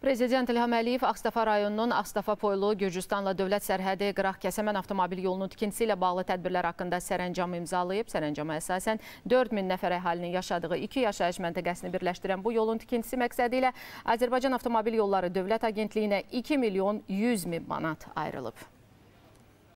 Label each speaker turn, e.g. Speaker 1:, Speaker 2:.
Speaker 1: Prezident İlham Əliyev Ağstafa rayonunun Ağstafa Poylu Gürcüstanla dövlət sərhədi Qıraq-Kəsəmən avtomobil yolunun tikintisi ilə bağlı tədbirlər haqqında sərəncam imzalayıb. Sərəncama əsasən 4000 nəfər əhalinin yaşadığı iki yaşayış məntəqəsini birləşdirən bu yolun tikintisi məqsədi ilə Azərbaycan Avtomobil Yolları Dövlət Agentliyinə 2 milyon 100 min manat ayrılıb.